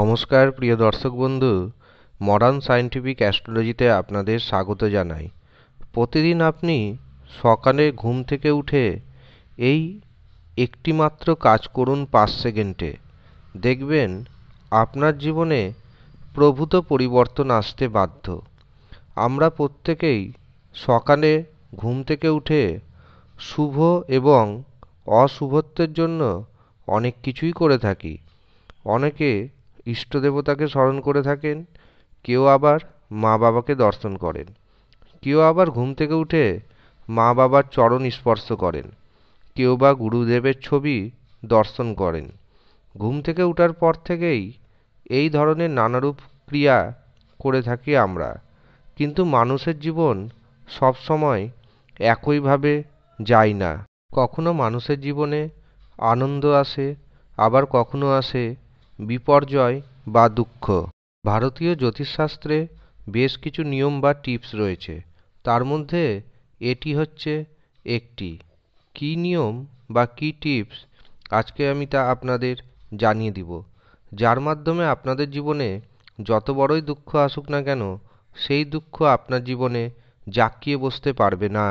নমস্কার প্রিয় দর্শক বন্ধু মডার্ন সায়েন্টিফিক অ্যাস্ট্রোলজিতে আপনাদের স্বাগত জানাই প্রতিদিন আপনি সকালে ঘুম থেকে উঠে এই একটি মাত্র কাজ করুন পাঁচ সেকেন্ডে দেখবেন আপনার জীবনে প্রভূত পরিবর্তন আসতে বাধ্য আমরা প্রত্যেকেই সকালে ঘুম থেকে উঠে শুভ এবং অশুভত্বের জন্য অনেক কিছুই করে থাকি অনেকে ইষ্ট দেবতাকে স্মরণ করে থাকেন কেউ আবার মা বাবাকে দর্শন করেন কেউ আবার ঘুম থেকে উঠে মা বাবার চরণ স্পর্শ করেন কেউ বা গুরুদেবের ছবি দর্শন করেন ঘুম থেকে ওঠার পর থেকেই এই ধরনের নানারূপ ক্রিয়া করে থাকি আমরা কিন্তু মানুষের জীবন সবসময় একইভাবে যায় না কখনো মানুষের জীবনে আনন্দ আসে আবার কখনো আসে বিপর্যয় বা দুঃখ ভারতীয় জ্যোতিষশাস্ত্রে বেশ কিছু নিয়ম বা টিপস রয়েছে তার মধ্যে এটি হচ্ছে একটি কী নিয়ম বা কী টিপস আজকে আমি তা আপনাদের জানিয়ে দিব যার মাধ্যমে আপনাদের জীবনে যত বড়ই দুঃখ আসুক না কেন সেই দুঃখ আপনার জীবনে জাঁকিয়ে বসতে পারবে না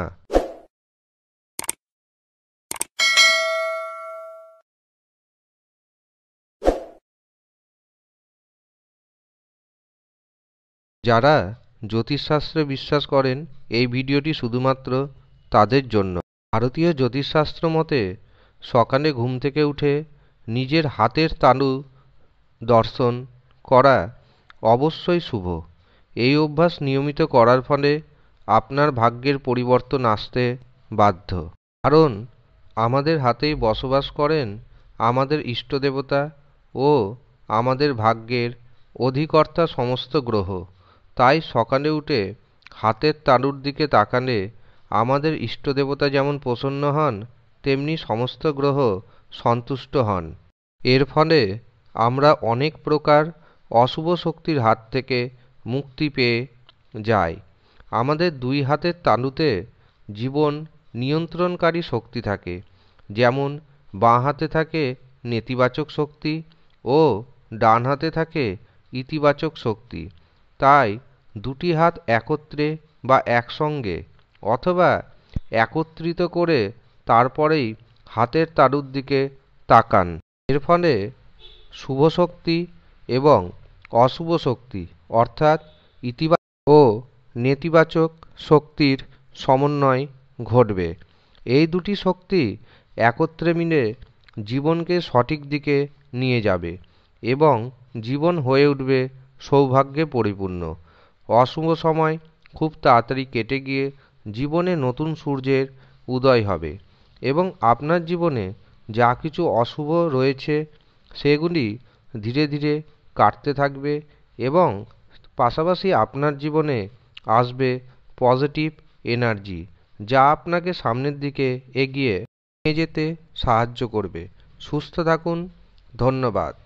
যারা জ্যোতিষশাস্ত্রে বিশ্বাস করেন এই ভিডিওটি শুধুমাত্র তাদের জন্য ভারতীয় জ্যোতিষশাস্ত্র মতে সকালে ঘুম থেকে উঠে নিজের হাতের তালু দর্শন করা অবশ্যই শুভ এই অভ্যাস নিয়মিত করার ফলে আপনার ভাগ্যের পরিবর্তন আসতে বাধ্য কারণ আমাদের হাতেই বসবাস করেন আমাদের ইষ্টদেবতা ও আমাদের ভাগ্যের অধিকর্তা সমস্ত গ্রহ তাই সকালে উঠে হাতের তালুর দিকে তাকালে আমাদের ইষ্টদেবতা যেমন প্রসন্ন হন তেমনি সমস্ত গ্রহ সন্তুষ্ট হন এর ফলে আমরা অনেক প্রকার অশুভ শক্তির হাত থেকে মুক্তি পেয়ে যাই আমাদের দুই হাতের তালুতে জীবন নিয়ন্ত্রণকারী শক্তি থাকে যেমন বাঁ হাতে থাকে নেতিবাচক শক্তি ও ডান হাতে থাকে ইতিবাচক শক্তি তাই দুটি হাত একত্রে বা একসঙ্গে অথবা একত্রিত করে তারপরেই হাতের তারুর দিকে তাকান এর ফলে শুভ শক্তি এবং অশুভ শক্তি অর্থাৎ ইতিবাচক ও নেতিবাচক শক্তির সমন্বয় ঘটবে এই দুটি শক্তি একত্রে মিলে জীবনকে সঠিক দিকে নিয়ে যাবে এবং জীবন হয়ে উঠবে সৌভাগ্যে পরিপূর্ণ অশুভ সময় খুব তাড়াতাড়ি কেটে গিয়ে জীবনে নতুন সূর্যের উদয় হবে এবং আপনার জীবনে যা কিছু অশুভ রয়েছে সেগুলি ধীরে ধীরে কাটতে থাকবে এবং পাশাপাশি আপনার জীবনে আসবে পজিটিভ এনার্জি যা আপনাকে সামনের দিকে এগিয়ে নিয়ে যেতে সাহায্য করবে সুস্থ থাকুন ধন্যবাদ